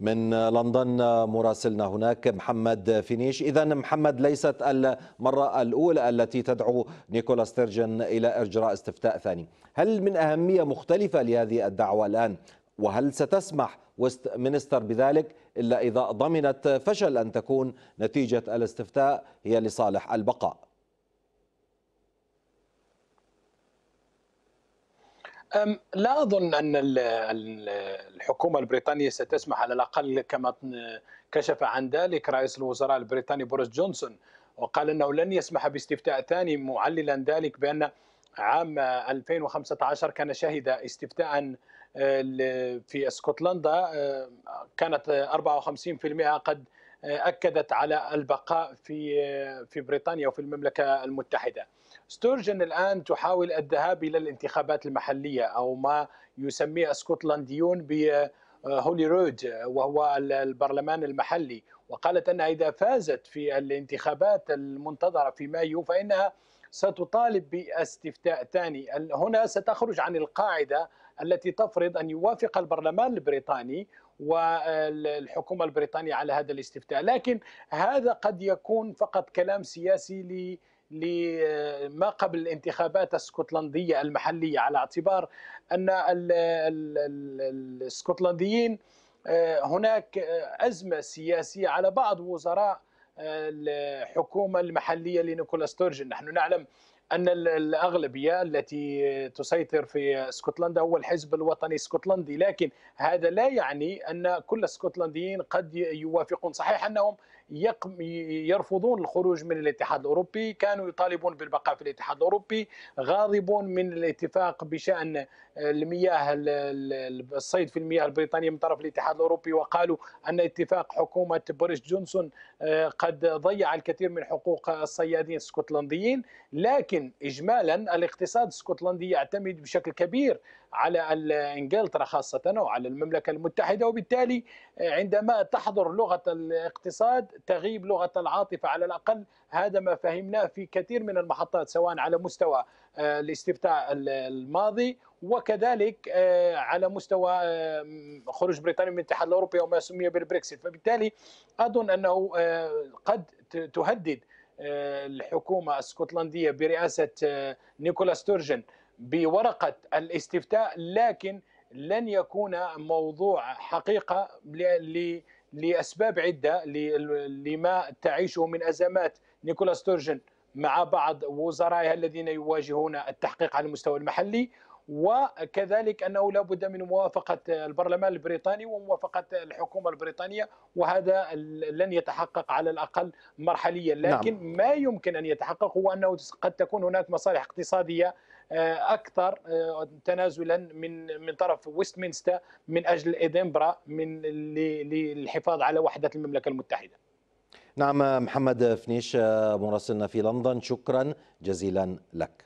من لندن مراسلنا هناك محمد فينيش إذا محمد ليست المرة الأولى التي تدعو نيكولا ستيرجن إلى إجراء استفتاء ثاني هل من أهمية مختلفة لهذه الدعوة الآن وهل ستسمح مينستر بذلك إلا إذا ضمنت فشل أن تكون نتيجة الاستفتاء هي لصالح البقاء لا اظن ان الحكومه البريطانيه ستسمح على الاقل كما كشف عن ذلك رئيس الوزراء البريطاني بوريس جونسون وقال انه لن يسمح باستفتاء ثاني معللا ذلك بان عام 2015 كان شهد استفتاء آه، في اسكتلندا آه، كانت 54% قد اكدت على البقاء في في بريطانيا وفي المملكه المتحده. ستورجن الان تحاول الذهاب الى الانتخابات المحليه او ما يسميه اسكتلنديون ب آه، هولي رود وهو البرلمان المحلي وقالت انها اذا فازت في الانتخابات المنتظره في مايو فانها ستطالب باستفتاء ثاني هنا ستخرج عن القاعده التي تفرض ان يوافق البرلمان البريطاني والحكومه البريطانيه على هذا الاستفتاء، لكن هذا قد يكون فقط كلام سياسي ل لما قبل الانتخابات الاسكتلنديه المحليه على اعتبار ان الاسكتلنديين آه، هناك ازمه سياسيه على بعض وزراء آه، الحكومه المحليه لنيكولا ستورجن، نحن نعلم ان الاغلبيه التي تسيطر في اسكتلندا هو الحزب الوطني الاسكتلندي لكن هذا لا يعني ان كل الاسكتلنديين قد يوافقون صحيح انهم يرفضون الخروج من الاتحاد الاوروبي كانوا يطالبون بالبقاء في الاتحاد الاوروبي غاضبون من الاتفاق بشان المياه الصيد في المياه البريطانيه من طرف الاتحاد الاوروبي وقالوا ان اتفاق حكومه بوريس جونسون آه، قد ضيع الكثير من حقوق الصيادين الاسكتلنديين لكن اجمالا الاقتصاد الاسكتلندي يعتمد بشكل كبير على انجلترا خاصه وعلى المملكه المتحده وبالتالي آه، عندما تحضر لغه الاقتصاد تغيب لغه العاطفه على الاقل هذا ما فهمناه في كثير من المحطات سواء على مستوى آه، الاستفتاء الماضي وكذلك آه، على مستوى خروج بريطانيا من الاتحاد الاوروبي وما سمي بالبريكسيت فبالتالي اظن انه قد تهدد الحكومه الاسكتلنديه برئاسه نيكولا ستورجن بورقه الاستفتاء لكن لن يكون موضوع حقيقه لاسباب عده لما تعيشه من ازمات نيكولا ستورجن مع بعض وزرائها الذين يواجهون التحقيق على المستوى المحلي وكذلك انه لا بد من موافقه البرلمان البريطاني وموافقه الحكومه البريطانيه وهذا لن يتحقق على الاقل مرحليا نعم. لكن نعم. ما يمكن ان يتحقق هو انه قد تكون هناك مصالح اقتصاديه آه، اكثر آه، تنازلا من من طرف ويستمنستر من اجل ادنبرا من للحفاظ على وحده المملكه المتحده. نعم محمد فنيش آه، مراسلنا في لندن شكرا جزيلا لك.